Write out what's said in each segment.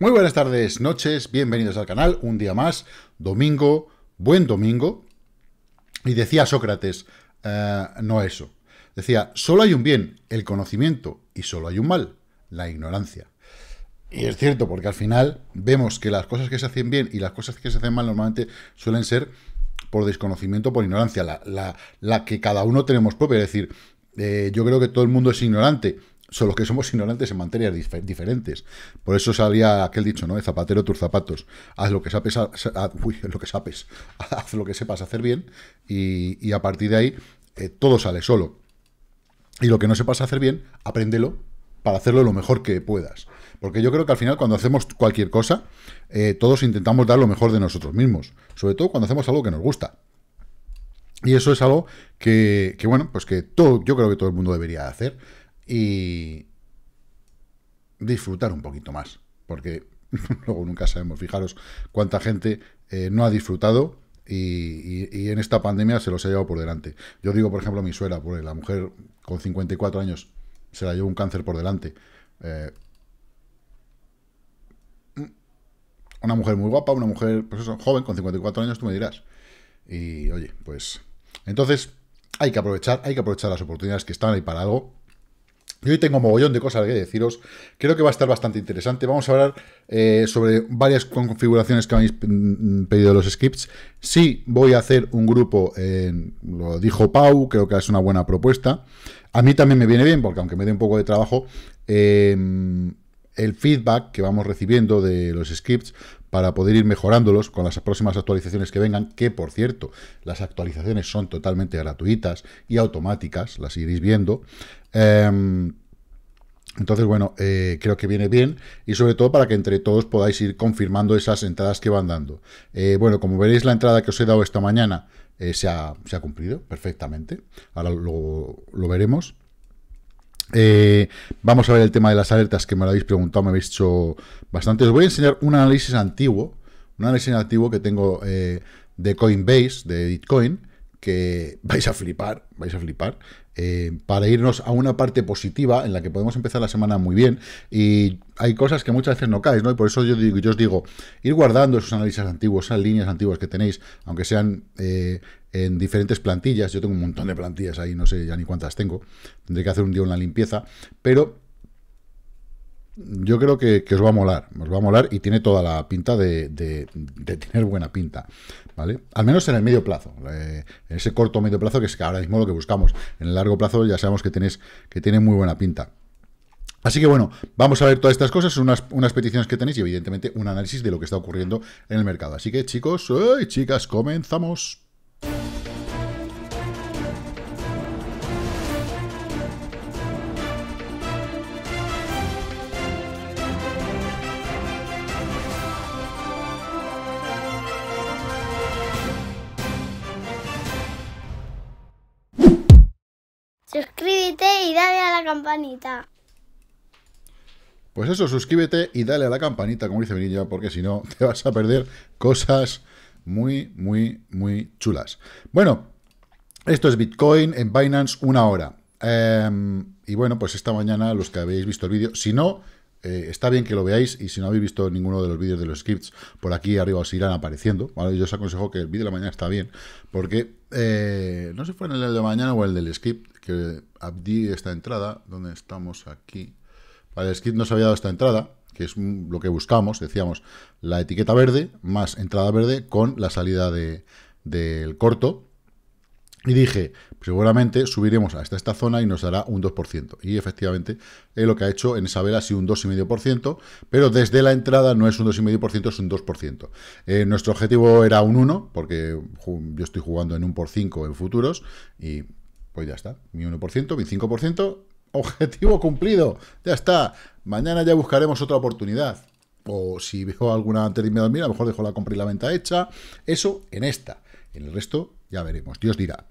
Muy buenas tardes, noches, bienvenidos al canal, un día más, domingo, buen domingo. Y decía Sócrates, eh, no eso. Decía, solo hay un bien, el conocimiento, y solo hay un mal, la ignorancia. Y es cierto, porque al final vemos que las cosas que se hacen bien y las cosas que se hacen mal normalmente suelen ser por desconocimiento, por ignorancia, la, que cada uno tenemos propia. Es decir, eh, yo creo que todo el mundo es ignorante ...son los que somos ignorantes en materias diferentes. Por eso salía aquel dicho, ¿no? El zapatero tus zapatos. Haz lo que sabes, lo que haz lo que sepas hacer bien y, a partir de ahí eh, todo sale solo. Y lo que no sepas hacer bien, apréndelo para hacerlo lo mejor que puedas. Porque yo creo que al final cuando hacemos cualquier cosa, eh, todos intentamos dar lo mejor de nosotros mismos. Sobre todo cuando hacemos algo que nos gusta. Y eso es algo que, que bueno, pues que todo, yo creo que todo el mundo debería hacer y disfrutar un poquito más, porque luego nunca sabemos, fijaros cuánta gente eh, no ha disfrutado y, en esta pandemia se los ha llevado por delante. Yo digo, por ejemplo, a mi suegra, por la mujer con 54 años se la llevó un cáncer por delante. Eh, una mujer muy guapa, una mujer, pues eso, joven, con 54 años, tú me dirás. Y oye, pues... Entonces, hay que aprovechar, hay que aprovechar las oportunidades que están ahí para algo yo hoy tengo mogollón de cosas que deciros. Creo que va a estar bastante interesante. Vamos a hablar eh, sobre varias configuraciones que habéis mm, mm, pedido los scripts. Sí, voy a hacer un grupo, en, eh, lo dijo Pau, creo que es una buena propuesta. A mí también me viene bien, porque aunque me dé un poco de trabajo, eh, el feedback que vamos recibiendo de los scripts para poder ir mejorándolos con las próximas actualizaciones que vengan, que por cierto, las actualizaciones son totalmente gratuitas y automáticas, las iréis viendo. Em, entonces, bueno, eh, creo que viene bien y sobre todo para que entre todos podáis ir confirmando esas entradas que van dando. Eh, bueno, como veréis, la entrada que os he dado esta mañana eh, se, ha, cumplido perfectamente. Ahora lo, veremos. vamos a ver el tema de las alertas que me lo habéis preguntado, me habéis hecho bastante. Os voy a enseñar un análisis antiguo, un análisis antiguo que tengo de Coinbase, de Bitcoin, que vais a flipar, vais a flipar. Eh, para irnos a una parte positiva en la que podemos empezar la semana muy bien. Y hay cosas que muchas veces no caes, ¿no? Y por eso yo, os digo, ir guardando esos análisis antiguos, esas líneas antiguas que tenéis, aunque sean eh, en diferentes plantillas. Yo tengo un montón de plantillas ahí, no sé ya ni cuántas tengo. Tendré que hacer un día una limpieza. Pero yo creo que, os va a molar, os va a molar y tiene toda la pinta de, tener buena pinta, ¿vale? Al menos en el medio plazo, en eh, ese corto medio plazo que es ahora mismo lo que buscamos. En el largo plazo ya sabemos que, que tiene muy buena pinta. Así que bueno, vamos a ver todas estas cosas, unas, unas peticiones que tenéis y evidentemente un análisis de lo que está ocurriendo en el mercado. Así que chicos y chicas, comenzamos. suscríbete y dale a la campanita. Pues eso, suscríbete y dale a la campanita, como dice Benilla, porque si no te vas a perder cosas muy, muy, muy chulas. Bueno, esto es Bitcoin en Binance una hora. Em, y bueno, pues esta mañana los que habéis visto el vídeo, si no, eh, está bien que lo veáis y si no habéis visto ninguno de los vídeos de los scripts, por aquí arriba os irán apareciendo. ¿vale? Yo os aconsejo que el vídeo de la mañana está bien, porque eh, no sé si fue el de mañana o el del script, que abdí esta entrada, ...donde estamos aquí? ...para el skit nos había dado esta entrada, que es lo que buscamos, decíamos, la etiqueta verde más entrada verde con la salida del corto. Y dije, seguramente subiremos hasta esta zona y nos dará un 2%. Y efectivamente, es lo que ha hecho en esa vela ha sido un 2,5%, pero desde la entrada no es un 2,5%, es un 2%. Eh, nuestro objetivo era un 1, porque yo estoy jugando en un por 5 en futuros, y pues ya está, mi 1%, mi 5%, objetivo cumplido, ya está. Mañana ya buscaremos otra oportunidad. O si veo alguna antes de irme a dormir, a lo mejor dejo la compra y la venta hecha. Eso en esta. En el resto ya veremos. Dios dirá.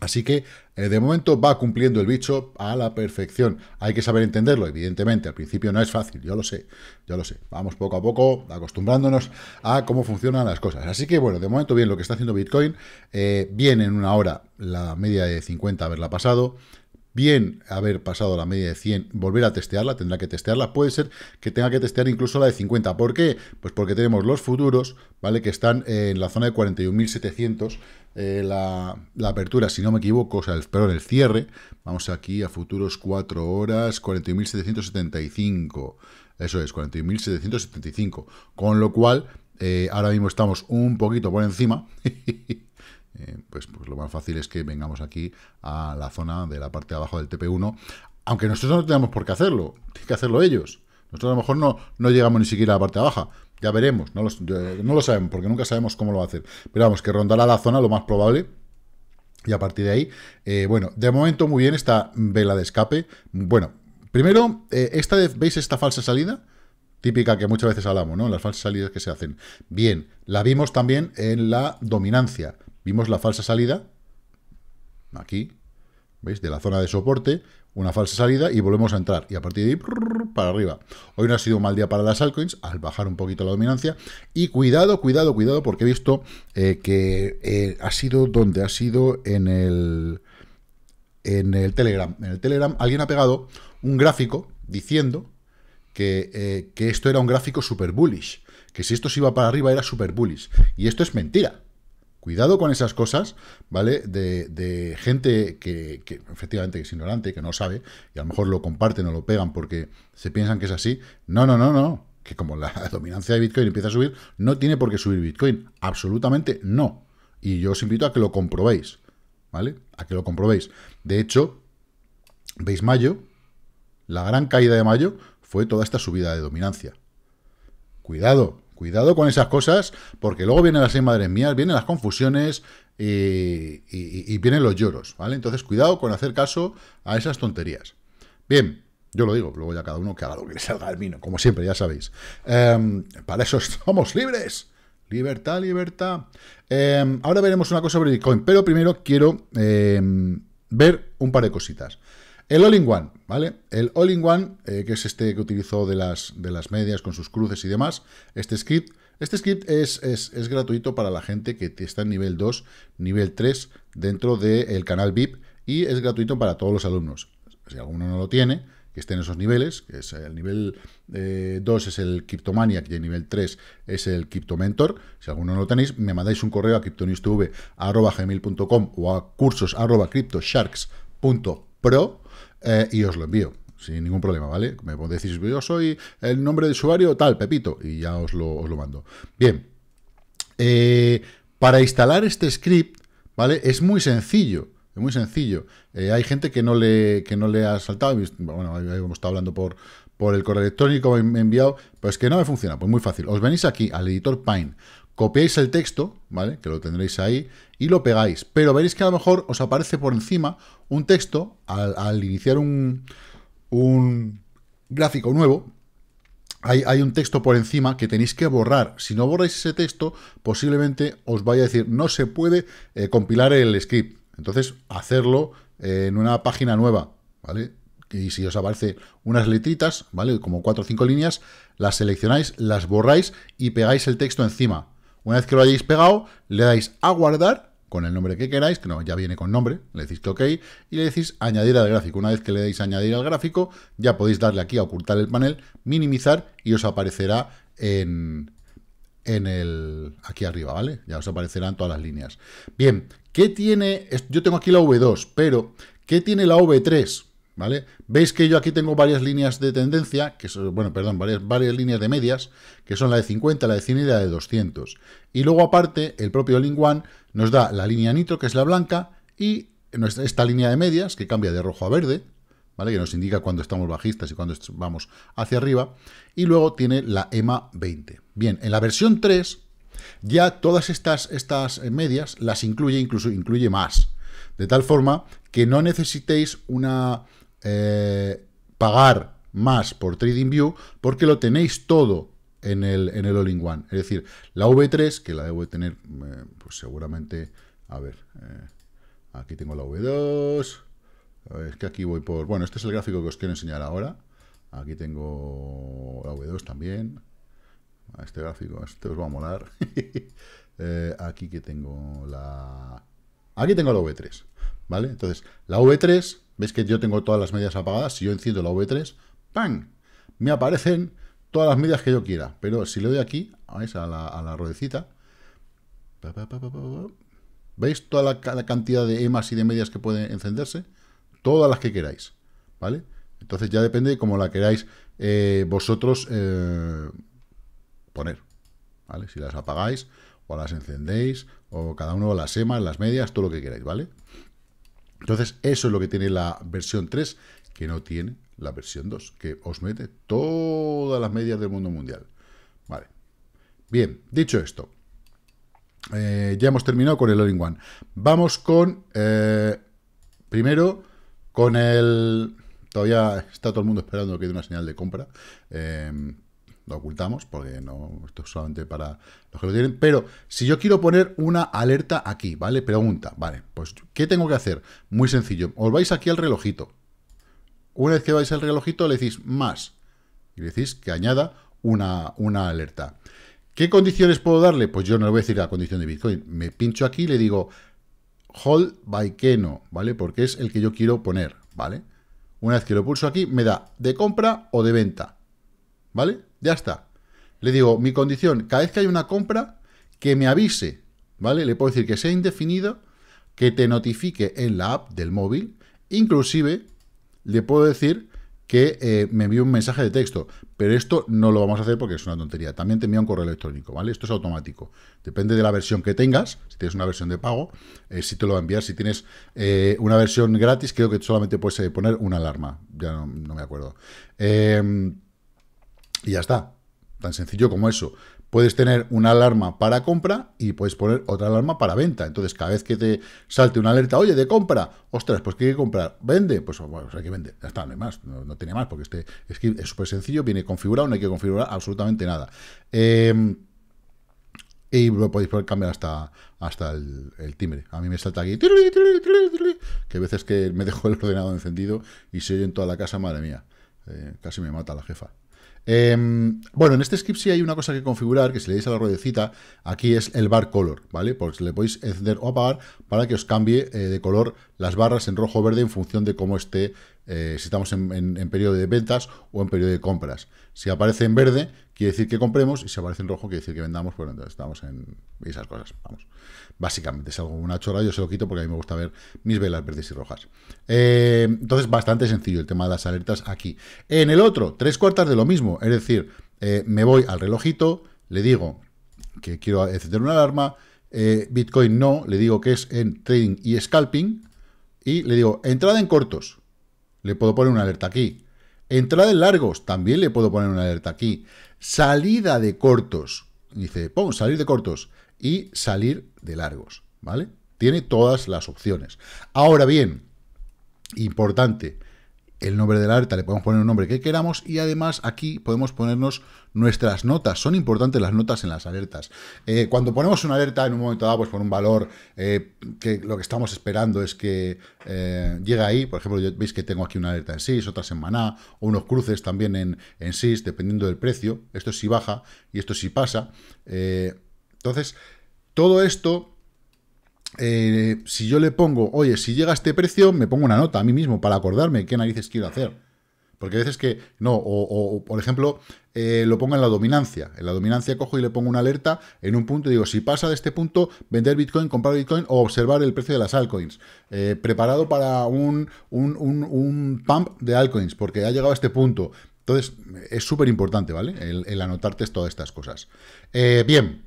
Así que, eh, de momento, va cumpliendo el bicho a la perfección. Hay que saber entenderlo, evidentemente. Al principio no es fácil, yo lo sé, yo lo sé. Vamos poco a poco acostumbrándonos a cómo funcionan las cosas. Así que, bueno, de momento, bien, lo que está haciendo Bitcoin, eh, bien en una hora la media de 50 haberla pasado, bien haber pasado la media de 100, volver a testearla, tendrá que testearla, puede ser que tenga que testear incluso la de 50. ¿Por qué? Pues porque tenemos los futuros, ¿vale? Que están en la zona de 41.700, eh, la, apertura, si no me equivoco, o sea, el, el cierre. Vamos aquí a futuros 4 horas, 41.775. Eso es, 41.775. Con lo cual, eh, ahora mismo estamos un poquito por encima. Eh, pues, pues, lo más fácil es que vengamos aquí a la zona de la parte de abajo del TP1. Aunque nosotros no tenemos por qué hacerlo, tienen que hacerlo ellos. Nosotros a lo mejor no, no llegamos ni siquiera a la parte de abajo, ya veremos, no, lo sabemos, porque nunca sabemos cómo lo va a hacer. Pero vamos, que rondará la zona lo más probable. Y a partir de ahí, eh, bueno, de momento muy bien esta vela de escape. Bueno, primero, eh, esta ¿veis esta falsa salida? Típica que muchas veces hablamos, ¿no? Las falsas salidas que se hacen. Bien, la vimos también en la dominancia. Vimos la falsa salida, aquí, ¿veis? De la zona de soporte, una falsa salida y volvemos a entrar. Y a partir de ahí, para arriba. Hoy no ha sido un mal día para las altcoins, al bajar un poquito la dominancia. Y cuidado, cuidado, cuidado, porque he visto eh, que eh, ha sido donde ha sido en el, en el Telegram. En el Telegram alguien ha pegado un gráfico diciendo que, eh, que esto era un gráfico super bullish. Que si esto se iba para arriba era super bullish. Y esto es mentira. Cuidado con esas cosas, ¿vale? De, gente que, que, efectivamente es ignorante, que no sabe, y a lo mejor lo comparten o lo pegan porque se piensan que es así. No, no, no, no. Que como la dominancia de Bitcoin empieza a subir, no tiene por qué subir Bitcoin. Absolutamente no. Y yo os invito a que lo comprobéis, ¿vale? A que lo comprobéis. De hecho, veis mayo, la gran caída de mayo fue toda esta subida de dominancia. Cuidado, Cuidado con esas cosas, porque luego vienen las madres mías, vienen las confusiones eh, y, vienen los lloros, ¿vale? Entonces, cuidado con hacer caso a esas tonterías. Bien, yo lo digo, luego ya cada uno que haga lo que le salga al vino, como siempre, ya sabéis. Em, para eso somos libres. Libertad, libertad. Em, ahora veremos una cosa sobre Bitcoin, pero primero quiero em, ver un par de cositas. El all one ¿vale? El all-in-one, eh, que es este que utilizó de las, de las medias con sus cruces y demás, este script, este script es, es, gratuito para la gente que está en nivel 2, nivel 3, dentro del canal VIP, y es gratuito para todos los alumnos. Si alguno no lo tiene, que esté en esos niveles, que es el nivel 2 eh, es el Cryptomaniac y el nivel 3 es el Cryptomentor. Si alguno no lo tenéis, me mandáis un correo a cryptonystv.com o a cursos.cryptosharks.pro eh, y os lo envío. Sin ningún problema, ¿vale? Me decís decir, yo soy el nombre de usuario tal, Pepito, y ya os lo, mando. Bien, eh, para instalar este script, ¿vale? Es muy sencillo, es muy sencillo. Eh, hay gente que no le, que no le ha saltado, bueno, hemos estado hablando por, por el correo electrónico me he enviado, pues que no me funciona, pues muy fácil. Os venís aquí al editor Pine, copiáis el texto, ¿vale? Que lo tendréis ahí, y lo pegáis. Pero veréis que a lo mejor os aparece por encima un texto al, iniciar un, gráfico nuevo. Hay, un texto por encima que tenéis que borrar. Si no borráis ese texto, posiblemente os vaya a decir no se puede eh, compilar el script. Entonces, hacerlo eh, en una página nueva, ¿vale? y si os aparece unas letritas, ¿vale? Como cuatro o cinco líneas, las seleccionáis, las borráis y pegáis el texto encima. Una vez que lo hayáis pegado, le dais a guardar con el nombre que queráis, que no, ya viene con nombre, le decís que ok, y le decís añadir al gráfico. Una vez que le dais añadir al gráfico, ya podéis darle aquí a ocultar el panel, minimizar y os aparecerá en, en el aquí arriba, ¿vale? Ya os aparecerán todas las líneas. Bien, ¿qué tiene? Yo tengo aquí la V2, pero ¿qué tiene la V3? ¿vale? Veis que yo aquí tengo varias líneas de tendencia, que son, bueno, perdón, varias, varias líneas de medias, que son la de 50, la de 100 y la de 200. Y luego aparte, el propio Linguan nos da la línea nitro, que es la blanca, y esta línea de medias, que cambia de rojo a verde, ¿vale? Que nos indica cuando estamos bajistas y cuando vamos hacia arriba. Y luego tiene la EMA 20. Bien, en la versión 3, ya todas estas, estas eh, medias las incluye, incluso incluye más. De tal forma que no necesitéis una, eh, pagar más por TradingView porque lo tenéis todo en el, en el All-in-One. Es decir, la V3, que la debo tener eh, pues seguramente... A ver, eh, aquí tengo la V2... es que aquí voy por... Bueno, este es el gráfico que os quiero enseñar ahora. Aquí tengo la V2 también. este gráfico, este os va a molar. aquí que tengo la... Aquí tengo la V3, ¿vale? Entonces, la V3 ¿Veis que yo tengo todas las medias apagadas? Si yo enciendo la V3, ¡pam! Me aparecen todas las medias que yo quiera. Pero si le doy aquí, A la, a ruedecita. ¿Veis toda la, cantidad de emas y de medias que pueden encenderse? Todas las que queráis, ¿vale? Entonces ya depende de cómo la queráis eh, vosotros eh, poner, ¿vale? Si las apagáis o las encendéis o cada uno las emas, las medias, todo lo que queráis, ¿vale? vale entonces, eso es lo que tiene la versión 3, que no tiene la versión 2, que os mete todas las medias del mundo mundial. Vale. Bien, dicho esto, eh, ya hemos terminado con el All-in-One. Vamos con, eh, primero, con el... Todavía está todo el mundo esperando que dé una señal de compra. Eh, lo ocultamos porque no, esto es solamente para los que lo tienen, pero si yo quiero poner una alerta aquí, ¿vale? Pregunta, vale, pues ¿qué tengo que hacer? Muy sencillo, os vais aquí al relojito. Una vez que vais al relojito le decís más y le decís que añada una, una alerta. ¿Qué condiciones puedo darle? Pues yo no le voy a decir la condición de Bitcoin. Me pincho aquí le digo hold by Keno, ¿vale? Porque es el que yo quiero poner, ¿vale? Una vez que lo pulso aquí, me da de compra o de venta, ¿vale? Ya está. Le digo, mi condición, cada vez que hay una compra, que me avise, ¿vale? Le puedo decir que sea indefinido, que te notifique en la app del móvil, inclusive le puedo decir que eh, me envíe un mensaje de texto, pero esto no lo vamos a hacer porque es una tontería. También te envía un correo electrónico, ¿vale? Esto es automático. Depende de la versión que tengas, si tienes una versión de pago, eh, si te lo va a enviar. Si tienes eh, una versión gratis, creo que solamente puedes poner una alarma, ya no, no me acuerdo. Eh, y ya está. Tan sencillo como eso. Puedes tener una alarma para compra y puedes poner otra alarma para venta. Entonces, cada vez que te salte una alerta, oye, de compra, ostras, pues ¿qué hay que comprar? ¿Vende? Pues, bueno, pues, hay que vender. Ya está, no hay más. No, tiene más porque este es súper sencillo, viene configurado, no hay que configurar absolutamente nada. Em, y lo podéis poder cambiar hasta, hasta el, timbre. A mí me salta aquí, que a veces que me dejo el ordenador encendido y se oye en toda la casa, madre mía, eh, casi me mata la jefa. Em, bueno, en este script sí hay una cosa que configurar, que si le dais a la ruedecita, aquí es el bar color, ¿vale? Porque le podéis encender o apagar para que os cambie eh, de color las barras en rojo o verde en función de cómo esté, eh, si estamos en, periodo de ventas o en periodo de compras. Si aparece en verde, quiere decir que compremos, y si aparece en rojo, quiere decir que vendamos, bueno, pues entonces estamos en esas cosas, vamos. Básicamente, es algo una chorra, yo se lo quito porque a mí me gusta ver mis velas verdes y rojas. Eh, entonces, bastante sencillo el tema de las alertas aquí. En el otro, tres cuartas de lo mismo, es decir, eh, me voy al relojito, le digo que quiero encender una alarma, eh, Bitcoin no, le digo que es en trading y scalping, y le digo, entrada en cortos, le puedo poner una alerta aquí. Entrada en largos, también le puedo poner una alerta aquí salida de cortos. Dice, pon salir de cortos y salir de largos, ¿vale? Tiene todas las opciones. Ahora bien, importante, el nombre de la alerta, le podemos poner un nombre que queramos y además aquí podemos ponernos nuestras notas. Son importantes las notas en las alertas. Eh, cuando ponemos una alerta en un momento dado, pues por un valor eh, que lo que estamos esperando es que eh, llegue ahí, por ejemplo, yo, veis que tengo aquí una alerta en SIS, otra en Maná, o unos cruces también en, en SIS, dependiendo del precio. Esto si baja y esto si pasa. entonces, todo esto eh, si yo le pongo, oye, si llega a este precio, me pongo una nota a mí mismo para acordarme qué narices quiero hacer. Porque a veces que, no, o, por ejemplo, eh, lo pongo en la dominancia. En la dominancia cojo y le pongo una alerta en un punto y digo, si pasa de este punto, vender Bitcoin, comprar Bitcoin o observar el precio de las altcoins. Eh, preparado para un, un, pump de altcoins, porque ha llegado a este punto. Entonces, es súper importante, ¿vale? El, anotarte todas estas cosas. bien,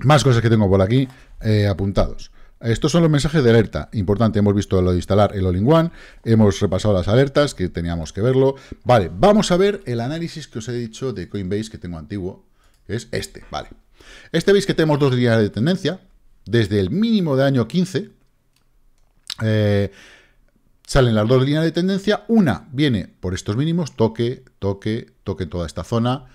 más cosas que tengo por aquí. Eh, apuntados. Estos son los mensajes de alerta. Importante, hemos visto lo de instalar el All-in-One, hemos repasado las alertas, que teníamos que verlo. Vale, vamos a ver el análisis que os he dicho de Coinbase que tengo antiguo, es este, vale. Este veis que tenemos dos líneas de tendencia, desde el mínimo de año 15, eh, salen las dos líneas de tendencia, una viene por estos mínimos, toque, toque, toque toda esta zona,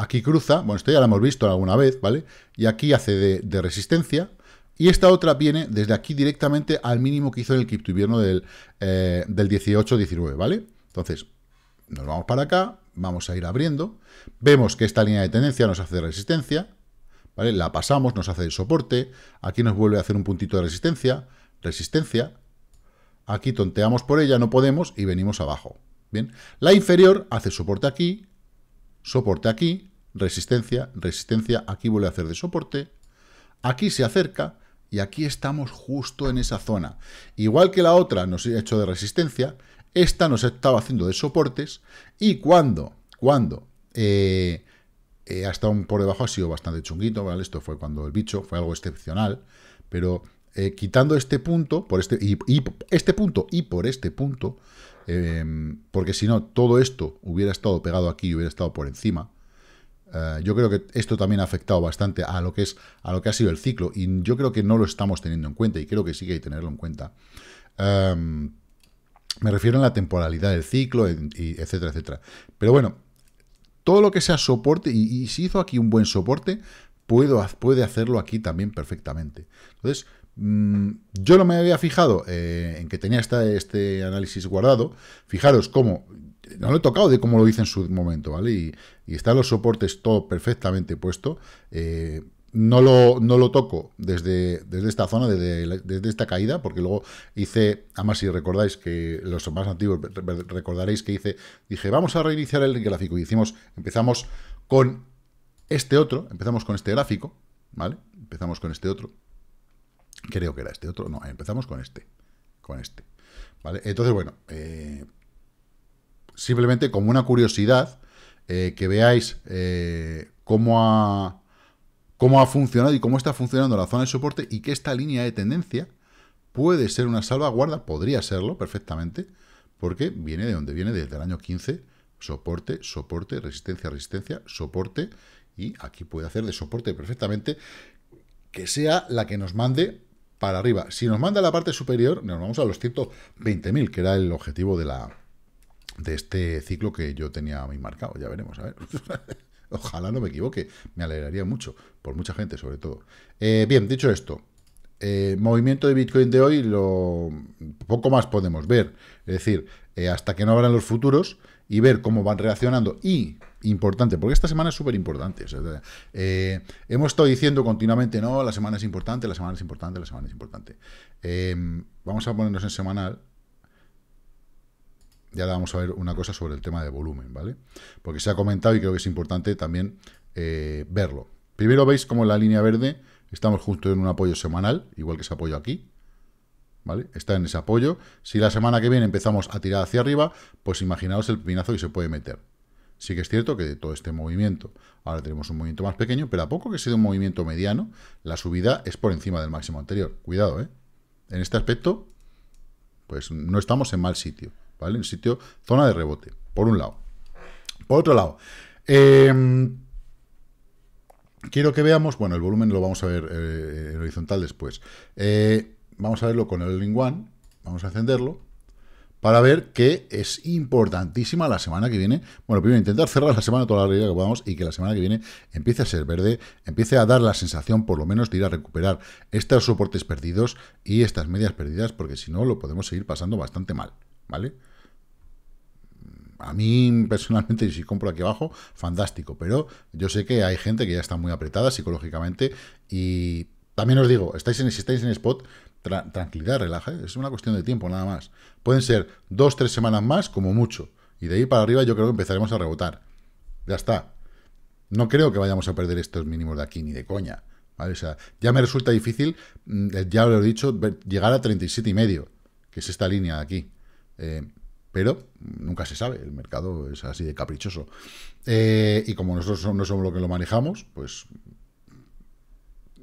Aquí cruza, bueno, esto ya lo hemos visto alguna vez, ¿vale? Y aquí hace de, resistencia. Y esta otra viene desde aquí directamente al mínimo que hizo en el cripto invierno del, 18-19, eh, ¿vale? Entonces, nos vamos para acá, vamos a ir abriendo. Vemos que esta línea de tendencia nos hace resistencia, ¿vale? La pasamos, nos hace de soporte. Aquí nos vuelve a hacer un puntito de resistencia, resistencia. Aquí tonteamos por ella, no podemos, y venimos abajo. Bien, la inferior hace soporte aquí, soporte aquí, resistencia, resistencia, aquí vuelve a hacer de soporte, aquí se acerca y aquí estamos justo en esa zona. Igual que la otra nos ha hecho de resistencia, esta nos estaba haciendo de soportes y cuando, cuando, eh, eh, hasta un por debajo ha sido bastante chunguito, ¿vale? Esto fue cuando el bicho, fue algo excepcional, pero eh, quitando este punto, por este, y, este punto y por este punto, porque si no, todo esto hubiera estado pegado aquí y hubiera estado por encima, eh, yo creo que esto también ha afectado bastante a lo que es a lo que ha sido el ciclo y yo creo que no lo estamos teniendo en cuenta y creo que sí que hay que tenerlo en cuenta. Em, me refiero a la temporalidad del ciclo, etcétera, etcétera. Pero bueno, todo lo que sea soporte, y, si hizo aquí un buen soporte, puedo, puede hacerlo aquí también perfectamente. Entonces, mm, yo no me había fijado eh, en que tenía esta, este análisis guardado. Fijaros cómo no lo he tocado de cómo lo hice en su momento, ¿vale? Y, y están los soportes todo perfectamente puesto. Eh, no, lo, no lo toco desde, desde esta zona, desde, esta caída, porque luego hice, además si recordáis que los más antiguos recordaréis que hice, dije, vamos a reiniciar el gráfico. Y hicimos, empezamos con este otro, empezamos con este gráfico, ¿vale? Empezamos con este otro. Creo que era este otro, no, empezamos con este, con este. ¿Vale? Entonces, bueno, eh, simplemente como una curiosidad, eh, que veáis eh, cómo, ha, cómo ha funcionado y cómo está funcionando la zona de soporte y que esta línea de tendencia puede ser una salvaguarda, podría serlo perfectamente, porque viene de donde viene, desde el año 15, soporte, soporte, resistencia, resistencia, soporte, y aquí puede hacer de soporte perfectamente, que sea la que nos mande para arriba. Si nos manda la parte superior, nos vamos a los 120.000, que era el objetivo de la, de este ciclo que yo tenía muy marcado. Ya veremos, a ver. Ojalá no me equivoque, me alegraría mucho, por mucha gente sobre todo. Eh, bien, dicho esto, eh, movimiento de Bitcoin de hoy, lo poco más podemos ver. Es decir, eh, hasta que no abran los futuros y ver cómo van reaccionando. Y, importante, porque esta semana es súper importante. hemos estado diciendo continuamente, no, la semana es importante, la semana es importante, la semana es importante. vamos a ponernos en semanal y ahora vamos a ver una cosa sobre el tema de volumen, ¿vale? Porque se ha comentado y creo que es importante también eh, verlo. Primero veis como en la línea verde estamos justo en un apoyo semanal, igual que ese apoyo aquí, ¿vale? Está en ese apoyo. Si la semana que viene empezamos a tirar hacia arriba, pues imaginaos el pinazo que se puede meter. Sí que es cierto que de todo este movimiento, ahora tenemos un movimiento más pequeño, pero a poco que sea un movimiento mediano, la subida es por encima del máximo anterior. Cuidado, ¿eh? En este aspecto, pues no estamos en mal sitio. ¿vale? Un sitio, zona de rebote, por un lado. Por otro lado, em, quiero que veamos, bueno, el volumen lo vamos a ver eh, en horizontal después. Eh, vamos a verlo con el link one, vamos a encenderlo, para ver que es importantísima la semana que viene. Bueno, primero intentar cerrar la semana toda la realidad que podamos y que la semana que viene empiece a ser verde, empiece a dar la sensación, por lo menos, de ir a recuperar estos soportes perdidos y estas medias perdidas, porque si no, lo podemos seguir pasando bastante mal, ¿vale? a mí personalmente, si compro aquí abajo, fantástico, pero yo sé que hay gente que ya está muy apretada psicológicamente y también os digo, estáis en, si estáis en spot, tranquilidad, relaja, ¿eh? es una cuestión de tiempo nada más. Pueden ser dos, tres semanas más como mucho y de ahí para arriba yo creo que empezaremos a rebotar. Ya está. No creo que vayamos a perder estos mínimos de aquí, ni de coña. O sea, ya me resulta difícil, mm, ya lo he dicho, llegar a 37 y medio, que es esta línea de aquí. Eh, pero nunca se sabe, el mercado es así de caprichoso. Eh, y como nosotros no somos los que lo manejamos, pues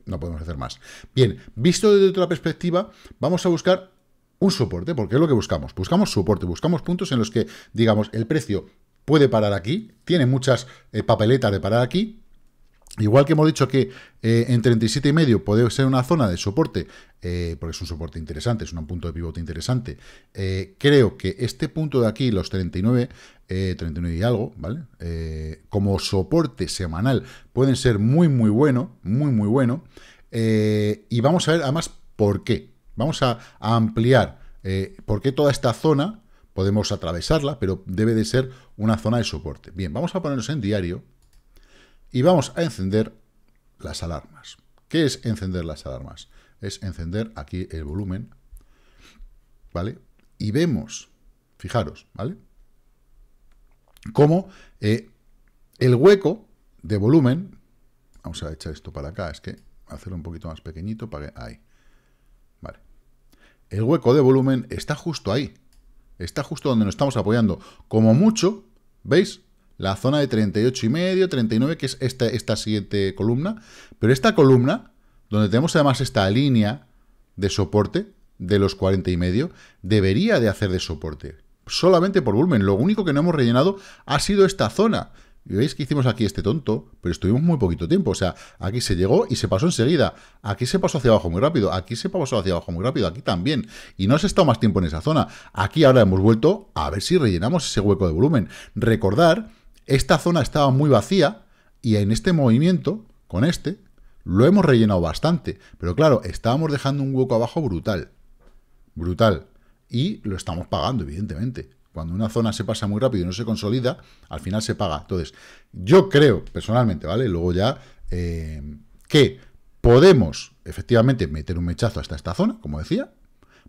no podemos hacer más. Bien, visto desde otra perspectiva, vamos a buscar un soporte, porque es lo que buscamos. Buscamos soporte, buscamos puntos en los que, digamos, el precio puede parar aquí, tiene muchas eh, papeletas de parar aquí, Igual que hemos dicho que eh, en 37,5 puede ser una zona de soporte, eh, porque es un soporte interesante, es un punto de pivote interesante. Eh, creo que este punto de aquí, los 39, 39 y algo, ¿vale? como soporte semanal, pueden ser muy, muy bueno, muy, muy bueno. y vamos a ver además por qué. Vamos a, a ampliar por qué toda esta zona podemos atravesarla, pero debe de ser una zona de soporte. Bien, vamos a ponernos en diario y vamos a encender las alarmas. ¿Qué es encender las alarmas? Es encender aquí el volumen, ¿vale? Y vemos, fijaros, ¿vale? Cómo eh, el hueco de volumen, vamos a echar esto para acá, es que hacerlo un poquito más pequeñito para que, ahí, vale. El hueco de volumen está justo ahí, está justo donde nos estamos apoyando. Como mucho, ¿veis? la zona de 38,5, 39, que es esta, esta siguiente columna. Pero esta columna, donde tenemos además esta línea de soporte de los y 40 medio, debería de hacer de soporte. Solamente por volumen. Lo único que no hemos rellenado ha sido esta zona. Y veis que hicimos aquí este tonto, pero estuvimos muy poquito tiempo. O sea, aquí se llegó y se pasó enseguida. Aquí se pasó hacia abajo muy rápido. Aquí se pasó hacia abajo muy rápido. Aquí también. Y no se estado más tiempo en esa zona. Aquí ahora hemos vuelto a ver si rellenamos ese hueco de volumen. Recordar esta zona estaba muy vacía y en este movimiento, con este, lo hemos rellenado bastante. Pero claro, estábamos dejando un hueco abajo brutal. Brutal. Y lo estamos pagando, evidentemente. Cuando una zona se pasa muy rápido y no se consolida, al final se paga. Entonces, yo creo, personalmente, ¿vale? Luego ya, eh, que podemos, efectivamente, meter un mechazo hasta esta zona, como decía,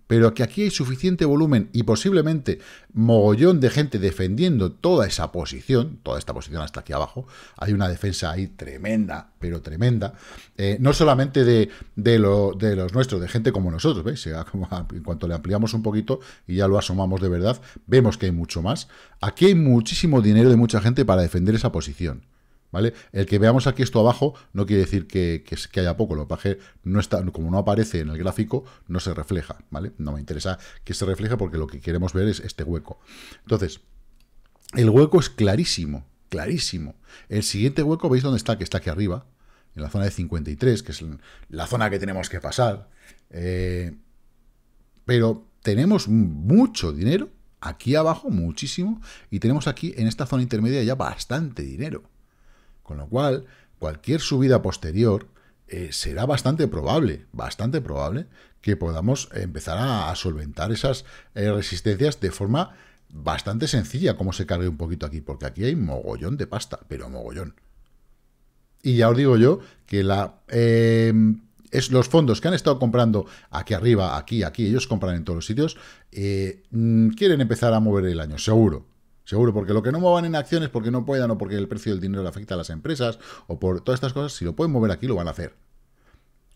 pero que aquí hay suficiente volumen y posiblemente mogollón de gente defendiendo toda esa posición, toda esta posición hasta aquí abajo, hay una defensa ahí tremenda, pero tremenda, eh, no solamente de, de, los nuestros, de gente como nosotros, ¿veis? En cuanto le ampliamos un poquito y ya lo asomamos de verdad, vemos que hay mucho más. Aquí hay muchísimo dinero de mucha gente para defender esa posición. ¿Vale? El que veamos aquí esto abajo no quiere decir que, haya poco, lo paje, no está, como no aparece en el gráfico, no se refleja, ¿vale? No me interesa que se refleje porque lo que queremos ver es este hueco. Entonces, el hueco es clarísimo, clarísimo. El siguiente hueco, ¿veis dónde está? Que está aquí arriba, en la zona de 53, que es la zona que tenemos que pasar. Eh, pero tenemos mucho dinero, aquí abajo muchísimo, y tenemos aquí en esta zona intermedia ya bastante dinero. Con lo cual, cualquier subida posterior eh, será bastante probable, bastante probable que podamos empezar a, solventar esas eh, resistencias de forma bastante sencilla, como se cargue un poquito aquí, porque aquí hay mogollón de pasta, pero mogollón. Y ya os digo yo que em, es los fondos que han estado comprando aquí arriba, aquí, aquí, ellos compran en todos los sitios, eh, mm, quieren empezar a mover el año, seguro. Seguro, porque lo que no muevan en acciones porque no puedan o porque el precio del dinero le afecta a las empresas o por todas estas cosas, si lo pueden mover aquí, lo van a hacer.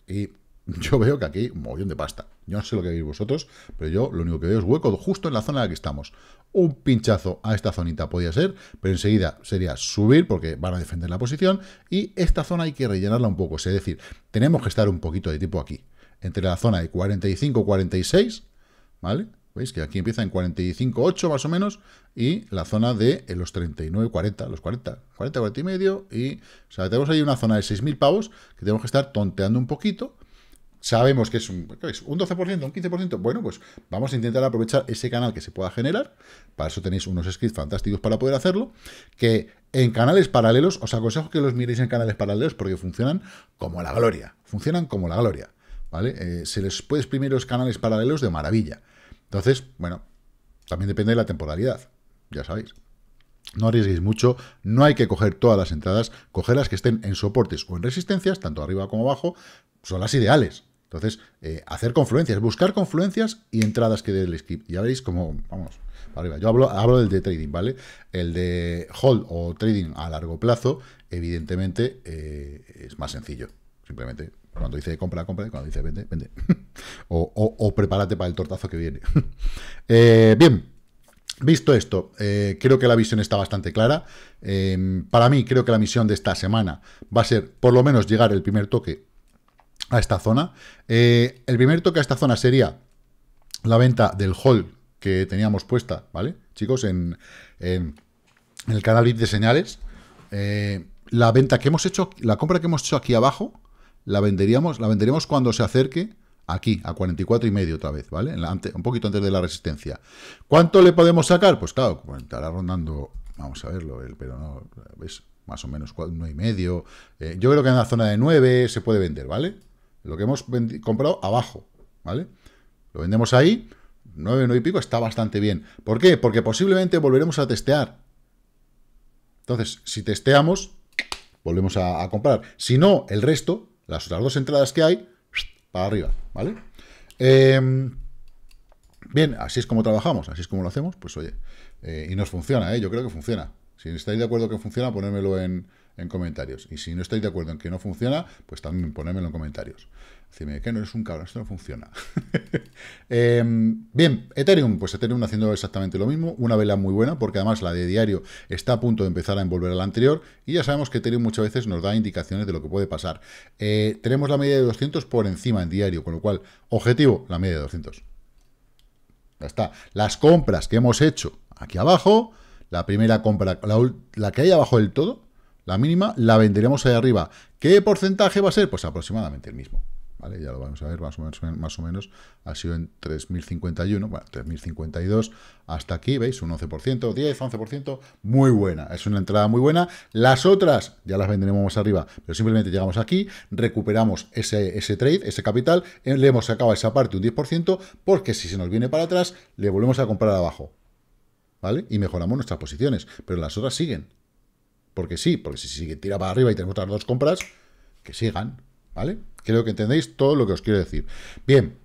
Y yo veo que aquí un de pasta. Yo no sé lo que veis vosotros, pero yo lo único que veo es hueco justo en la zona en la que estamos. Un pinchazo a esta zonita podía ser, pero enseguida sería subir porque van a defender la posición y esta zona hay que rellenarla un poco. Es decir, tenemos que estar un poquito de tipo aquí. Entre la zona de 45-46, ¿vale? ¿Veis? Que aquí empieza en 45,8 más o menos y la zona de los 39, 40, los 40, 40, 40 y medio. Y, tenemos ahí una zona de 6.000 pavos que tenemos que estar tonteando un poquito. Sabemos que es un, un 12%, un 15%. Bueno, pues vamos a intentar aprovechar ese canal que se pueda generar. Para eso tenéis unos scripts fantásticos para poder hacerlo. Que en canales paralelos, os aconsejo que los miréis en canales paralelos porque funcionan como la gloria. Funcionan como la gloria. ¿Vale? Eh, se les puede exprimir los canales paralelos de maravilla. Entonces, bueno, también depende de la temporalidad, ya sabéis. No arriesguéis mucho, no hay que coger todas las entradas, coger las que estén en soportes o en resistencias, tanto arriba como abajo, son las ideales. Entonces, eh, hacer confluencias, buscar confluencias y entradas que dé el skip. Ya veréis cómo, vamos, arriba. Yo hablo, hablo del de trading, ¿vale? El de hold o trading a largo plazo, evidentemente, eh, es más sencillo. Simplemente cuando dice compra, compra, cuando dice vende, vende. o, prepárate para el tortazo que viene. Eh, bien, visto esto, eh, creo que la visión está bastante clara. Em, para mí, creo que la misión de esta semana va a ser por lo menos llegar el primer toque a esta zona. Eh, el primer toque a esta zona sería la venta del hall que teníamos puesta, ¿vale? Chicos, en, en el canal de señales. la venta que hemos hecho, la compra que hemos hecho aquí abajo, la venderíamos, la cuando se acerque aquí, a 44 y medio otra vez, ¿vale? un poquito antes de la resistencia. ¿Cuánto le podemos sacar? Pues claro, estará rondando, vamos a verlo, pero no, ¿ves? Más o menos 1,5. y medio. Eh, yo creo que en la zona de 9 se puede vender, ¿vale? Lo que hemos comprado abajo, ¿vale? Lo vendemos ahí, 9, 9 y pico, está bastante bien. ¿Por qué? Porque posiblemente volveremos a testear. Entonces, si testeamos, volvemos a comprar. Si no, el resto, las otras dos entradas que hay, para arriba, ¿vale? Em, bien, así es como trabajamos, así es como lo hacemos, pues oye, eh, y nos funciona, ¿eh? yo creo que funciona. Si estáis de acuerdo que funciona, ponérmelo en, en comentarios. Y si no estáis de acuerdo en que no funciona, pues también ponérmelo en comentarios. Decirme que no eres un cabrón, esto no funciona. Em, bien, Ethereum, pues Ethereum haciendo exactamente lo mismo, una vela muy buena, porque además la de diario está a punto de empezar a envolver a la anterior, y ya sabemos que Ethereum muchas veces nos da indicaciones de lo que puede pasar. Eh, tenemos la media de 200 por encima en diario, con lo cual, objetivo, la media de 200. Ya está. Las compras que hemos hecho aquí abajo, la primera compra, la, la que hay abajo del todo, la mínima, la venderemos ahí arriba. ¿Qué porcentaje va a ser? Pues aproximadamente el mismo. ¿vale? Ya lo vamos a ver más o menos, más o menos ha sido en 3.051, bueno, 3.052, hasta aquí, ¿veis? Un 11%, 10, 11%, muy buena, es una entrada muy buena. Las otras ya las vendremos más arriba, pero simplemente llegamos aquí, recuperamos ese, ese trade, ese capital, eh, le hemos sacado a esa parte un 10%, porque si se nos viene para atrás, le volvemos a comprar abajo, ¿vale? Y mejoramos nuestras posiciones, pero las otras siguen. Porque sí, porque si sigue tira para arriba y tenemos otras dos compras, que sigan. ¿Vale? Creo que entendéis todo lo que os quiero decir. Bien,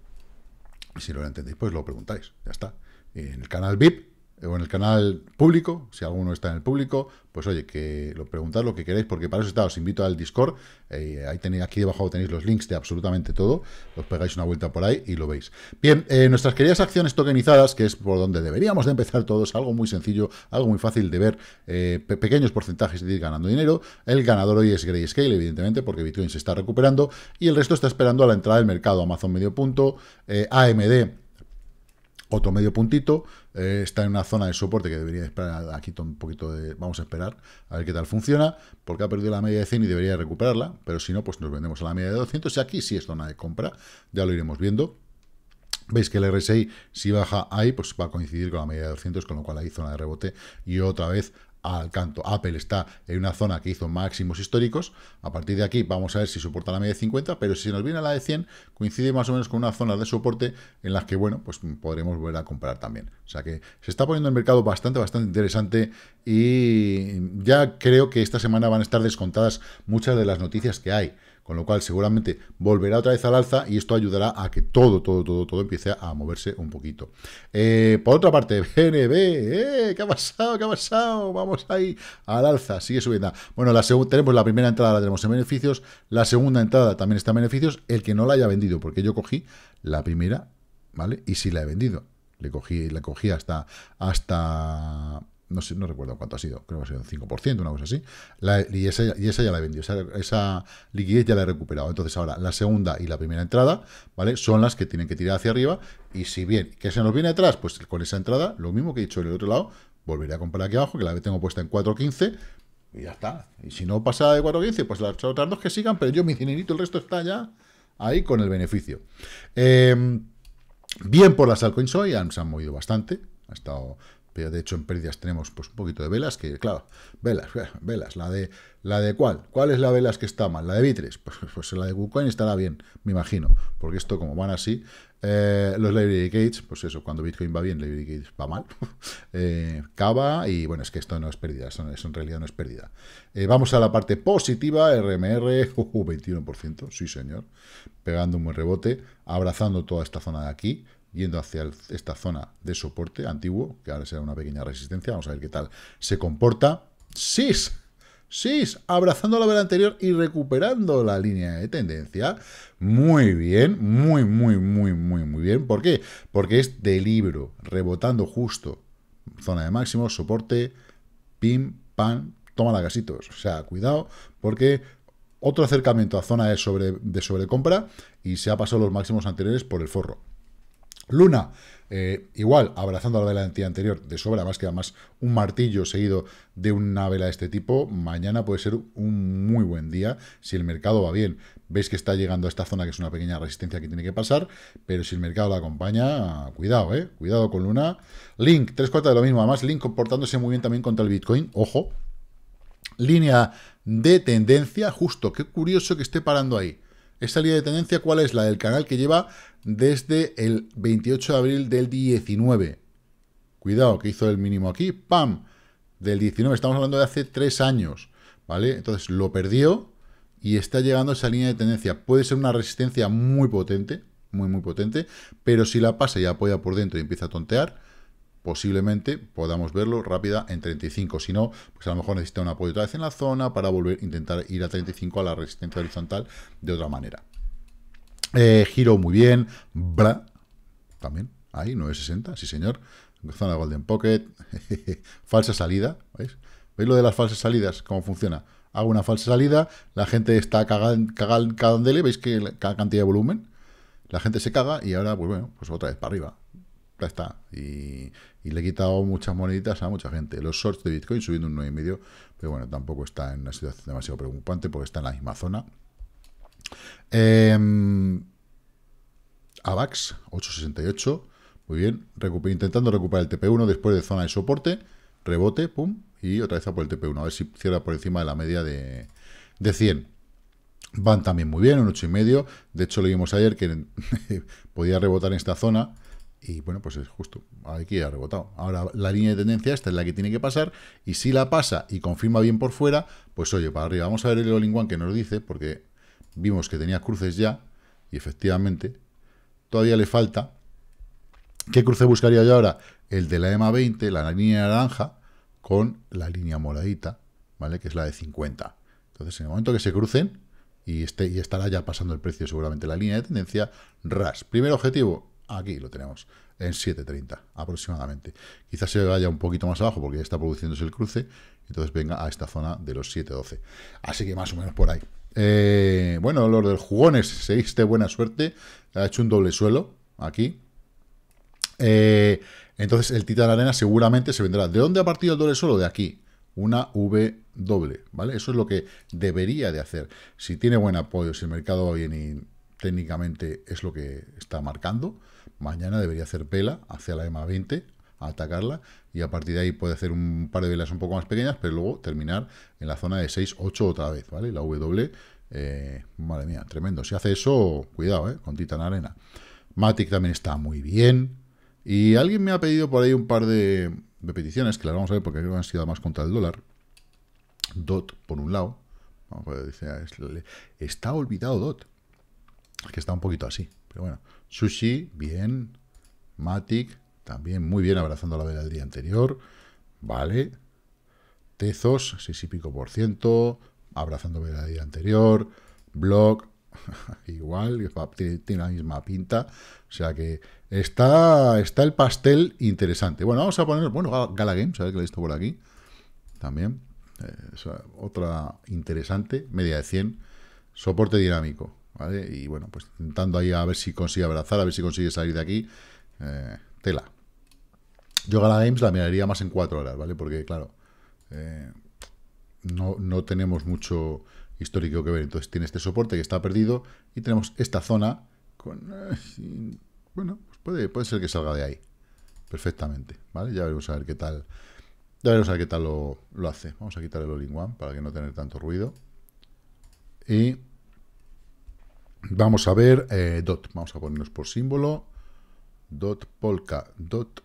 si no lo entendéis, pues lo preguntáis. Ya está. En el canal VIP o en el canal público, si alguno está en el público, pues oye, que lo preguntad lo que queráis... porque para eso está, os invito al Discord, eh, ahí tenéis, aquí debajo tenéis los links de absolutamente todo, os pegáis una vuelta por ahí y lo veis. Bien, eh, nuestras queridas acciones tokenizadas, que es por donde deberíamos de empezar todos, algo muy sencillo, algo muy fácil de ver, eh, pequeños porcentajes de ir ganando dinero, el ganador hoy es Grayscale, evidentemente, porque Bitcoin se está recuperando, y el resto está esperando a la entrada del mercado, Amazon medio punto, AMD otro medio puntito, eh, está en una zona de soporte que debería esperar aquí un poquito de... Vamos a esperar a ver qué tal funciona, porque ha perdido la media de 100 y debería recuperarla, pero si no, pues nos vendemos a la media de 200 y aquí sí es zona de compra, ya lo iremos viendo. Veis que el RSI, si baja ahí, pues va a coincidir con la media de 200, con lo cual hay zona de rebote y otra vez al canto. Apple está en una zona que hizo máximos históricos. A partir de aquí vamos a ver si soporta la media de 50, pero si se nos viene a la de 100, coincide más o menos con una zona de soporte en las que, bueno, pues podremos volver a comprar también. O sea que se está poniendo el mercado bastante, bastante interesante y ya creo que esta semana van a estar descontadas muchas de las noticias que hay. Con lo cual, seguramente volverá otra vez al alza y esto ayudará a que todo, todo, todo, todo empiece a moverse un poquito. Eh, por otra parte, BNB, eh, ¿qué ha pasado? ¿Qué ha pasado? Vamos ahí al alza, sigue subiendo. Bueno, tenemos la primera entrada, la tenemos en beneficios, la segunda entrada también está en beneficios, el que no la haya vendido, porque yo cogí la primera, ¿vale? Y sí la he vendido. Le cogí, la cogí hasta, hasta no recuerdo cuánto ha sido, creo que ha sido un 5%, una cosa así, y, esa, ya la he vendido, esa, liquidez ya la he recuperado. Entonces ahora la segunda y la primera entrada, ¿vale? Son las que tienen que tirar hacia arriba, y si bien, que se nos viene atrás? Pues con esa entrada, lo mismo que he dicho en el otro lado, volveré a comprar aquí abajo, que la tengo puesta en 4.15, y ya está. Y si no pasa de 4.15, pues las otras dos que sigan, pero yo mi dinerito, el resto está ya ahí con el beneficio. Em, bien por las altcoins hoy, se han movido bastante, ha estado de hecho en pérdidas tenemos pues, un poquito de velas, que claro, velas, eh, velas, la de, la de cuál, cuál es la velas que está mal, la de Bitres, pues, pues la de Bitcoin estará bien, me imagino, porque esto como van así, eh, los Library Gates, pues eso, cuando Bitcoin va bien, Library Gates va mal, eh, cava, y bueno, es que esto no es pérdida, eso, en realidad no es pérdida. vamos a la parte positiva, RMR, 21%, sí señor, pegando un buen rebote, abrazando toda esta zona de aquí, yendo hacia esta zona de soporte antiguo, que ahora será una pequeña resistencia, vamos a ver qué tal se comporta. ¡SIS! ¡SIS! Abrazando la vela anterior y recuperando la línea de tendencia. Muy bien, muy, muy, muy, muy, muy bien. ¿Por qué? Porque es de libro, rebotando justo. Zona de máximo, soporte, pim, pam, toma la gasito. O sea, cuidado, porque otro acercamiento a zona de, sobre, de sobrecompra y se ha pasado los máximos anteriores por el forro. Luna, eh, igual, abrazando la vela anterior de sobra, más que además un martillo seguido de una vela de este tipo, mañana puede ser un muy buen día si el mercado va bien. Veis que está llegando a esta zona que es una pequeña resistencia que tiene que pasar, pero si el mercado la acompaña, cuidado, eh, cuidado con Luna. Link, tres cuartas de lo mismo, además Link comportándose muy bien también contra el Bitcoin, ojo. Línea de tendencia, justo, qué curioso que esté parando ahí. Esta línea de tendencia, ¿cuál es? La del canal que lleva desde el 28 de abril del 19. Cuidado, que hizo el mínimo aquí. ¡Pam! Del 19. Estamos hablando de hace tres años. ¿Vale? Entonces lo perdió y está llegando a esa línea de tendencia. Puede ser una resistencia muy potente, muy, muy potente, pero si la pasa y apoya por dentro y empieza a tontear, posiblemente podamos verlo rápida en 35. Si no, pues a lo mejor necesita un apoyo otra vez en la zona para volver a intentar ir a 35 a la resistencia horizontal de otra manera. giro eh, muy bien. Bra. También. Ahí, 9.60. Sí, señor. Zona Golden Pocket. falsa salida. ¿Veis? ¿Veis lo de las falsas salidas? ¿Cómo funciona? Hago una falsa salida. La gente está cagando caga ¿Veis que la cantidad de volumen? La gente se caga y ahora, pues bueno, pues otra vez para arriba ya está. Y, le he quitado muchas moneditas a mucha gente. Los shorts de Bitcoin subiendo un 9,5, pero bueno, tampoco está en una situación demasiado preocupante porque está en la misma zona. Eh, AVAX, 8,68, muy bien. intentando recuperar el TP1 después de zona de soporte, rebote, pum, y otra vez a por el TP1, a ver si cierra por encima de la media de, de 100. Van también muy bien, un 8,5. De hecho, lo vimos ayer que podía rebotar en esta zona y bueno, pues es justo, aquí ha rebotado. Ahora la línea de tendencia esta es la que tiene que pasar, y si la pasa y confirma bien por fuera, pues oye, para arriba. Vamos a ver el all que nos dice, porque vimos que tenía cruces ya, y efectivamente, todavía le falta. ¿Qué cruce buscaría yo ahora? El de la EMA 20, la línea naranja, con la línea moradita, ¿vale? Que es la de 50. Entonces, en el momento que se crucen, y, esté, y estará ya pasando el precio seguramente la línea de tendencia, RAS. Primer objetivo, Aquí lo tenemos, en 7.30 aproximadamente. Quizás se vaya un poquito más abajo porque ya está produciéndose el cruce, entonces venga a esta zona de los 7.12. Así que más o menos por ahí. Eh, bueno, los del jugones, seguís buena suerte. Ha hecho un doble suelo aquí. Eh, entonces el Titán Arena seguramente se vendrá. ¿De dónde ha partido el doble suelo? De aquí. Una V doble, ¿vale? Eso es lo que debería de hacer. Si tiene buen apoyo, si el mercado va bien y técnicamente es lo que está marcando. Mañana debería hacer vela hacia la EMA 20, atacarla, y a partir de ahí puede hacer un par de velas un poco más pequeñas, pero luego terminar en la zona de 6, 8 otra vez, ¿vale? La W, eh, madre mía, tremendo. Si hace eso, cuidado, ¿eh? Con Titan Arena. Matic también está muy bien. Y alguien me ha pedido por ahí un par de, peticiones, que las vamos a ver porque creo que han sido más contra el dólar. DOT, por un lado. Dice, está olvidado DOT que está un poquito así. Pero bueno, Sushi, bien. Matic, también muy bien abrazando la vela anterior. Vale. Tezos, 6 y pico por ciento, abrazando vela del anterior. Block, igual, tiene la misma pinta. O sea que está, está el pastel interesante. Bueno, vamos a poner, bueno, Gala Games, a ver que lo he visto por aquí. También. Eh, otra interesante, media de 100. Soporte dinámico. ¿vale? Y bueno, pues intentando ahí a ver si consigue abrazar, a ver si consigue salir de aquí. Eh, tela. Yo Gala Games la miraría más en cuatro horas, ¿vale? Porque, claro, eh, no, tenemos mucho histórico que ver. Entonces tiene este soporte que está perdido y tenemos esta zona con... Eh, bueno, pues puede, puede ser que salga de ahí perfectamente, ¿vale? Ya veremos a ver qué tal... Ya veremos a ver qué tal lo, hace. Vamos a quitar el all -in one para que no tener tanto ruido. Y Vamos a ver eh, dot. Vamos a ponernos por símbolo. Dot polka. Dot.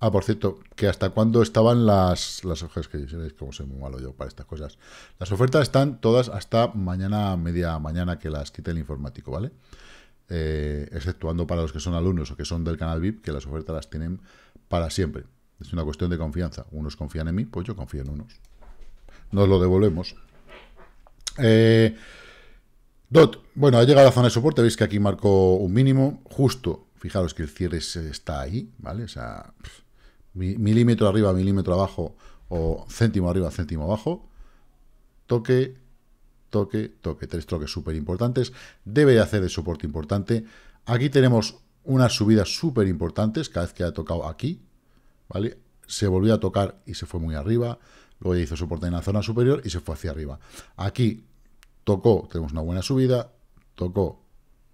Ah, por cierto, que hasta cuándo estaban las, las ofertas, que veis como soy muy malo yo para estas cosas. Las ofertas están todas hasta mañana, media mañana, que las quite el informático, ¿vale? Eh, exceptuando para los que son alumnos o que son del canal VIP, que las ofertas las tienen para siempre. Es una cuestión de confianza. Unos confían en mí, pues yo confío en unos. Nos lo devolvemos. Eh, DOT, bueno, ha llegado a la zona de soporte, veis que aquí marcó un mínimo, justo, fijaros que el cierre está ahí, ¿vale? O sea, milímetro arriba, milímetro abajo, o céntimo arriba, céntimo abajo, toque, toque, toque, tres toques súper importantes, debe de hacer de soporte importante, aquí tenemos unas subidas súper importantes, cada vez que ha tocado aquí, ¿vale? Se volvió a tocar y se fue muy arriba, luego ya hizo soporte en la zona superior y se fue hacia arriba. Aquí tocó, tenemos una buena subida, tocó,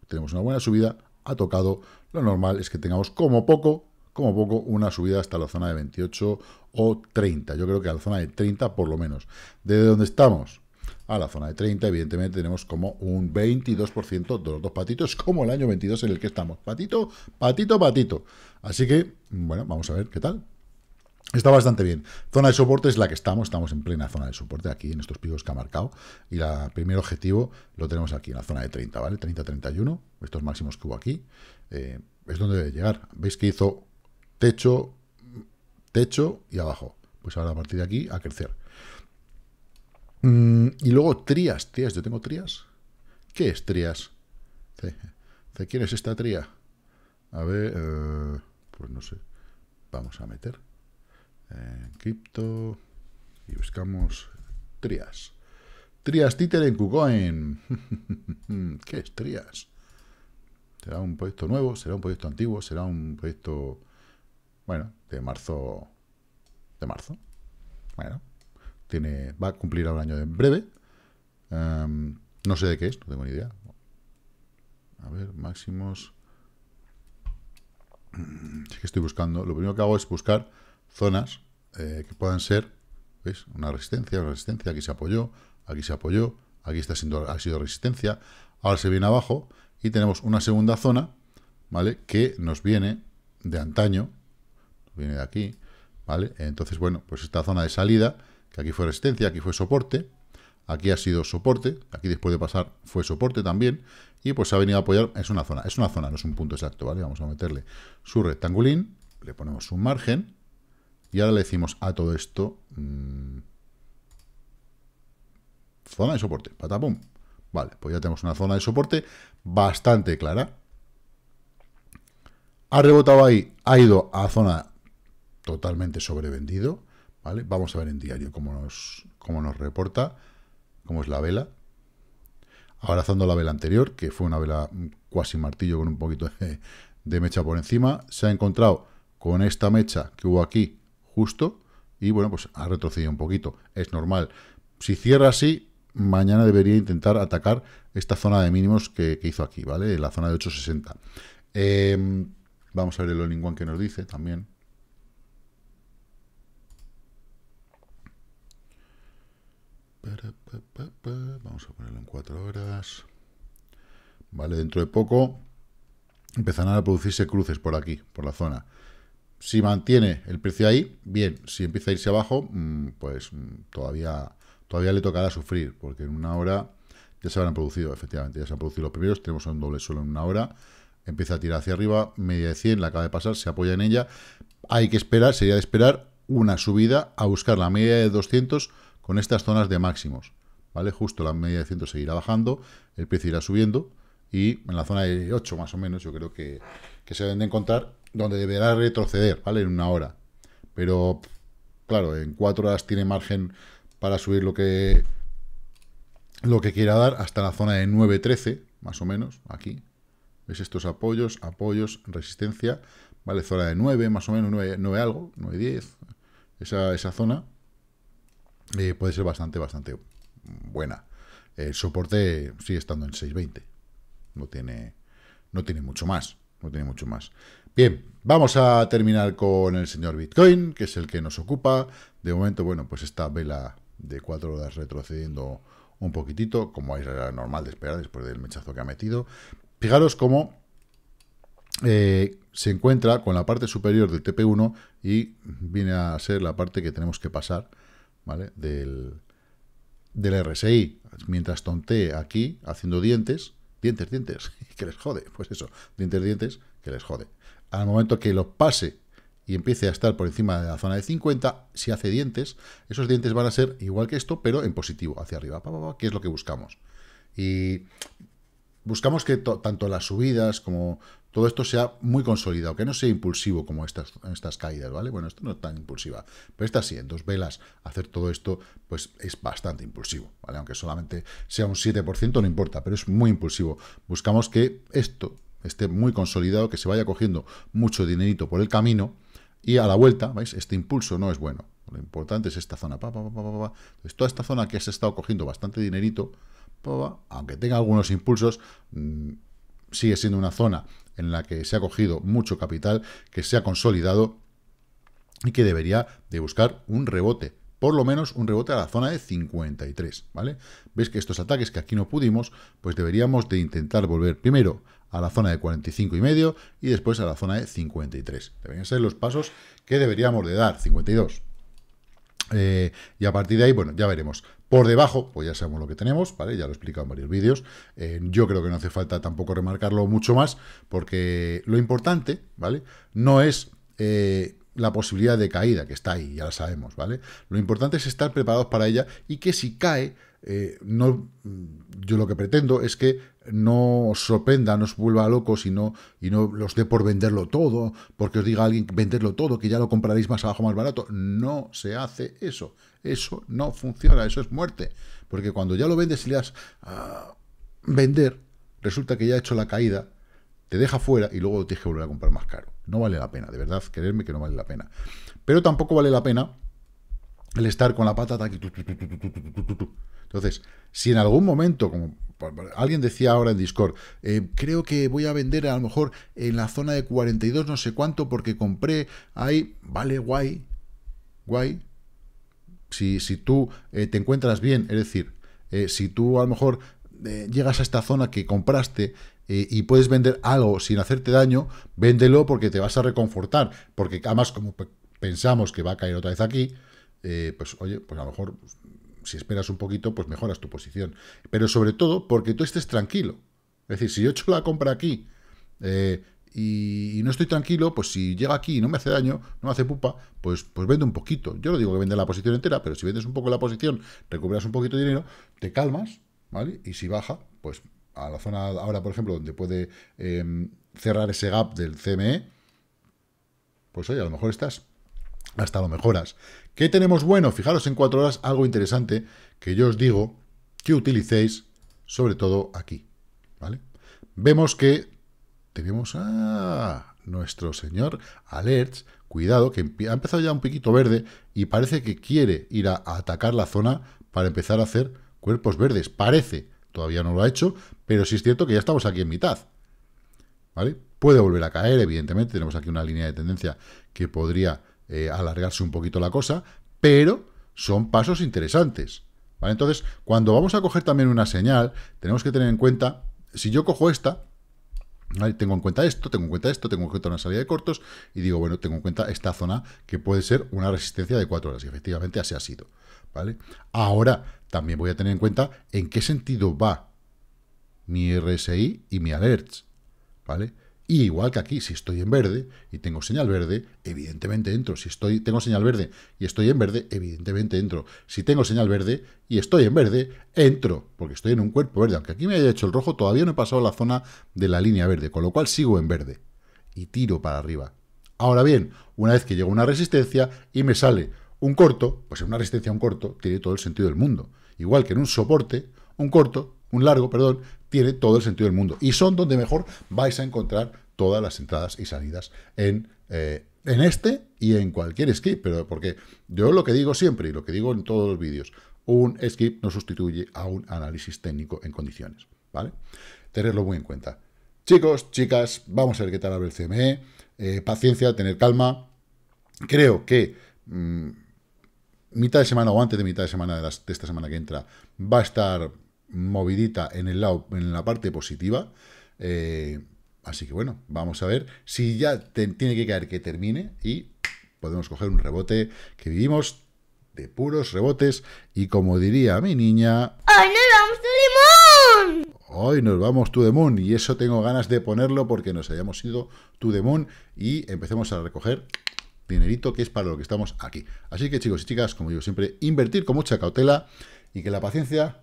tenemos una buena subida, ha tocado, lo normal es que tengamos como poco, como poco, una subida hasta la zona de 28 o 30, yo creo que a la zona de 30 por lo menos. Desde donde estamos a la zona de 30, evidentemente tenemos como un 22% de los dos patitos, como el año 22 en el que estamos, patito, patito, patito. Así que, bueno, vamos a ver qué tal. Está bastante bien. Zona de soporte es la que estamos, estamos en plena zona de soporte aquí en estos picos que ha marcado. Y el primer objetivo lo tenemos aquí en la zona de 30, ¿vale? 30-31, estos máximos que hubo aquí. Eh, es donde debe llegar. Veis que hizo techo, techo y abajo. Pues ahora a partir de aquí a crecer. Mm, y luego trías, trías, yo tengo trías. ¿Qué es trías? ¿De, quién es esta tría? A ver, eh, pues no sé. Vamos a meter en eh, cripto y buscamos Trias. Trias Títer en KuCoin. ¿Qué es Trias? ¿Será un proyecto nuevo? ¿Será un proyecto antiguo? ¿Será un proyecto, bueno, de marzo? ¿De marzo? Bueno, tiene, va a cumplir ahora un año en breve. Em, no sé de qué es, no tengo ni idea. A ver, máximos... Sí que estoy buscando. Lo primero que hago es buscar zonas eh, que puedan ser, ¿veis? Una resistencia, una resistencia, aquí se apoyó, aquí se apoyó, aquí está siendo, ha sido resistencia, ahora se viene abajo y tenemos una segunda zona, ¿vale? Que nos viene de antaño, viene de aquí, ¿vale? Entonces, bueno, pues esta zona de salida, que aquí fue resistencia, aquí fue soporte, aquí ha sido soporte, aquí después de pasar fue soporte también, y pues ha venido a apoyar, es una zona, es una zona, no es un punto exacto, ¿vale? Vamos a meterle su rectangulín, le ponemos un margen, y ahora le decimos a todo esto... Mm, zona de soporte, patapum. Vale, pues ya tenemos una zona de soporte bastante clara. Ha rebotado ahí, ha ido a zona totalmente sobrevendido. ¿vale? Vamos a ver en diario cómo nos, nos reporta, cómo es la vela. Abrazando la vela anterior, que fue una vela mm, cuasi martillo con un poquito de, de mecha por encima. Se ha encontrado con esta mecha que hubo aquí, justo, y bueno, pues ha retrocedido un poquito, es normal. Si cierra así, mañana debería intentar atacar esta zona de mínimos que, hizo aquí, ¿vale? La zona de 860. Em, vamos a ver el Oling que nos dice también. Vamos a ponerlo en 4 horas. Vale, dentro de poco empezarán a producirse cruces por aquí, por la zona. Si mantiene el precio ahí, bien. Si empieza a irse abajo, mm, pues mm, todavía, todavía le tocará sufrir, porque en una hora ya se habrán producido, efectivamente, ya se han producido los primeros. Tenemos un doble suelo en una hora, empieza a tirar hacia arriba, media de 100, la acaba de pasar, se apoya en ella. Hay que esperar, sería de esperar una subida a buscar la media de 200 con estas zonas de máximos. ¿Vale? Justo la media de 100 seguirá bajando, el precio irá subiendo y en la zona de 8 más o menos yo creo que, que se deben de encontrar donde deberá retroceder, ¿vale? En una hora. Pero, claro, en cuatro horas tiene margen para subir lo que, lo que quiera dar hasta la zona de 9.13, más o menos, aquí. ¿Ves estos apoyos, apoyos, resistencia? ¿Vale? Zona de 9, más o menos, 9, 9 algo, 9.10. Esa, esa zona eh, puede ser bastante, bastante buena. El soporte sigue estando en 6.20. No tiene, no tiene mucho más no tiene mucho más. Bien, vamos a terminar con el señor Bitcoin, que es el que nos ocupa. De momento, bueno, pues esta vela de cuatro horas retrocediendo un poquitito, como es normal de esperar después del mechazo que ha metido. Fijaros cómo eh, se encuentra con la parte superior del TP1 y viene a ser la parte que tenemos que pasar ¿vale? del, del RSI. Mientras tonte aquí, haciendo dientes, dientes, dientes, que les jode. Pues eso, dientes, dientes, que les jode. Al momento que lo pase y empiece a estar por encima de la zona de 50, si hace dientes, esos dientes van a ser igual que esto, pero en positivo, hacia arriba, ¿Qué es lo que buscamos. Y buscamos que tanto las subidas como todo esto sea muy consolidado, que no sea impulsivo como estas, estas caídas, ¿vale? Bueno, esto no es tan impulsiva, pero esta sí, en dos velas hacer todo esto, pues es bastante impulsivo, ¿vale? Aunque solamente sea un 7%, no importa, pero es muy impulsivo. Buscamos que esto esté muy consolidado, que se vaya cogiendo mucho dinerito por el camino y a la vuelta, ¿veis? Este impulso no es bueno. Lo importante es esta zona, pa, pa, pa, Entonces, toda esta zona que has estado cogiendo bastante dinerito, aunque tenga algunos impulsos, mm, sigue siendo una zona en la que se ha cogido mucho capital, que se ha consolidado y que debería de buscar un rebote, por lo menos un rebote a la zona de 53, ¿vale? Ves que estos ataques que aquí no pudimos, pues deberíamos de intentar volver primero a la zona de 45 y medio y después a la zona de 53. Deberían ser los pasos que deberíamos de dar, 52, eh, y a partir de ahí, bueno, ya veremos. Por debajo, pues ya sabemos lo que tenemos, ¿vale? Ya lo he explicado en varios vídeos. Eh, yo creo que no hace falta tampoco remarcarlo mucho más, porque lo importante, ¿vale? No es eh, la posibilidad de caída, que está ahí, ya la sabemos, ¿vale? Lo importante es estar preparados para ella y que si cae, no, yo lo que pretendo es que no os sorprenda, no os vuelva locos y no, y no los dé por venderlo todo, porque os diga alguien venderlo todo, que ya lo compraréis más abajo, más barato. No se hace eso. Eso no funciona, eso es muerte. Porque cuando ya lo vendes y le das a vender, resulta que ya ha hecho la caída, te deja fuera y luego tienes que volver a comprar más caro. No vale la pena, de verdad, quererme que no vale la pena. Pero tampoco vale la pena el estar con la patata aquí. Entonces, si en algún momento, como alguien decía ahora en Discord, eh, creo que voy a vender a lo mejor en la zona de 42 no sé cuánto porque compré ahí, vale, guay, guay. Si, si tú eh, te encuentras bien, es decir, eh, si tú a lo mejor llegas a esta zona que compraste y puedes vender algo sin hacerte daño, véndelo porque te vas a reconfortar, porque además como pensamos que va a caer otra vez aquí, pues oye, pues a lo mejor si esperas un poquito, pues mejoras tu posición. Pero sobre todo porque tú estés tranquilo. Es decir, si yo echo la compra aquí eh, y, no estoy tranquilo, pues si llega aquí y no me hace daño, no me hace pupa, pues, pues vende un poquito. Yo no digo que vende la posición entera, pero si vendes un poco la posición, recuperas un poquito de dinero, te calmas, ¿vale? Y si baja, pues a la zona ahora, por ejemplo, donde puede em, cerrar ese gap del CME, pues oye, a lo mejor estás hasta lo mejoras. ¿Qué tenemos bueno? Fijaros en cuatro horas algo interesante que yo os digo que utilicéis, sobre todo aquí. ¿vale? Vemos que tenemos a nuestro señor Alerts, cuidado, que ha empezado ya un piquito verde y parece que quiere ir a, atacar la zona para empezar a hacer cuerpos verdes. Parece, todavía no lo ha hecho, pero sí es cierto que ya estamos aquí en mitad. ¿Vale? Puede volver a caer, evidentemente, tenemos aquí una línea de tendencia que podría eh, alargarse un poquito la cosa, pero son pasos interesantes. ¿vale? Entonces, cuando vamos a coger también una señal, tenemos que tener en cuenta, si yo cojo esta, tengo en cuenta esto, tengo en cuenta esto, tengo en cuenta una salida de cortos, y digo, bueno, tengo en cuenta esta zona que puede ser una resistencia de 4 horas, y efectivamente así ha sido. ¿vale? Ahora, también voy a tener en cuenta en qué sentido va mi RSI y mi alerts. ¿Vale? Y igual que aquí, si estoy en verde y tengo señal verde, evidentemente entro. Si estoy, tengo señal verde y estoy en verde, evidentemente entro. Si tengo señal verde y estoy en verde, entro, porque estoy en un cuerpo verde. Aunque aquí me haya hecho el rojo, todavía no he pasado la zona de la línea verde, con lo cual sigo en verde. Y tiro para arriba. Ahora bien, una vez que llego a una resistencia y me sale un corto, pues en una resistencia un corto tiene todo el sentido del mundo. Igual que en un soporte, un corto, un largo, perdón, tiene todo el sentido del mundo. Y son donde mejor vais a encontrar todas las entradas y salidas en, eh, este y en cualquier skip. Pero porque yo lo que digo siempre y lo que digo en todos los vídeos, un skip no sustituye a un análisis técnico en condiciones. ¿Vale? Tenerlo muy en cuenta. Chicos, chicas, vamos a ver qué tal abre el CME. Eh, paciencia, tener calma. Creo que mm, mitad de semana o antes de mitad de semana de esta semana que entra va a estar movidita en, el lado, en la parte positiva. Eh, así que bueno, vamos a ver si ya tiene que caer que termine y podemos coger un rebote que vivimos de puros rebotes. Y como diría mi niña... ¡Hoy nos vamos the Hoy nos vamos To The Moon y eso tengo ganas de ponerlo porque nos hayamos ido To The Moon y empecemos a recoger dinerito que es para lo que estamos aquí. Así que chicos y chicas, como digo siempre, invertir con mucha cautela y que la paciencia